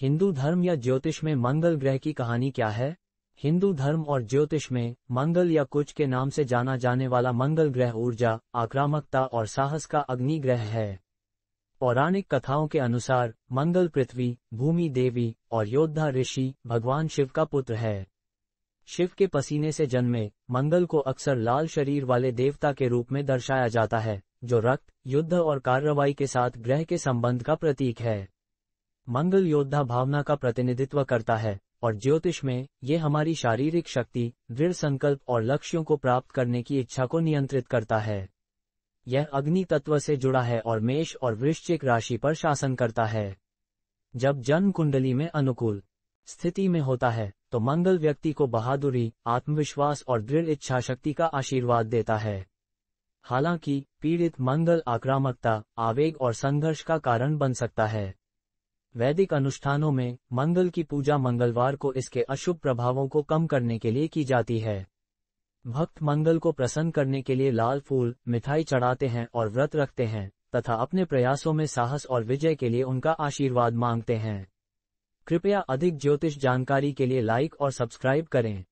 हिंदू धर्म या ज्योतिष में मंगल ग्रह की कहानी क्या है हिंदू धर्म और ज्योतिष में मंगल या कुछ के नाम से जाना जाने वाला मंगल ग्रह ऊर्जा आक्रामकता और साहस का अग्नि ग्रह है पौराणिक कथाओं के अनुसार मंगल पृथ्वी भूमि देवी और योद्धा ऋषि भगवान शिव का पुत्र है शिव के पसीने से जन्मे मंगल को अक्सर लाल शरीर वाले देवता के रूप में दर्शाया जाता है जो रक्त युद्ध और कार्रवाई के साथ ग्रह के संबंध का प्रतीक है मंगल योद्धा भावना का प्रतिनिधित्व करता है और ज्योतिष में ये हमारी शारीरिक शक्ति दृढ़ संकल्प और लक्ष्यों को प्राप्त करने की इच्छा को नियंत्रित करता है यह अग्नि तत्व से जुड़ा है और मेष और वृश्चिक राशि पर शासन करता है जब जन्म कुंडली में अनुकूल स्थिति में होता है तो मंगल व्यक्ति को बहादुरी आत्मविश्वास और दृढ़ इच्छा शक्ति का आशीर्वाद देता है हालांकि पीड़ित मंगल आक्रामकता आवेग और संघर्ष का कारण बन सकता है वैदिक अनुष्ठानों में मंगल की पूजा मंगलवार को इसके अशुभ प्रभावों को कम करने के लिए की जाती है भक्त मंगल को प्रसन्न करने के लिए लाल फूल मिठाई चढ़ाते हैं और व्रत रखते हैं तथा अपने प्रयासों में साहस और विजय के लिए उनका आशीर्वाद मांगते हैं कृपया अधिक ज्योतिष जानकारी के लिए लाइक और सब्सक्राइब करें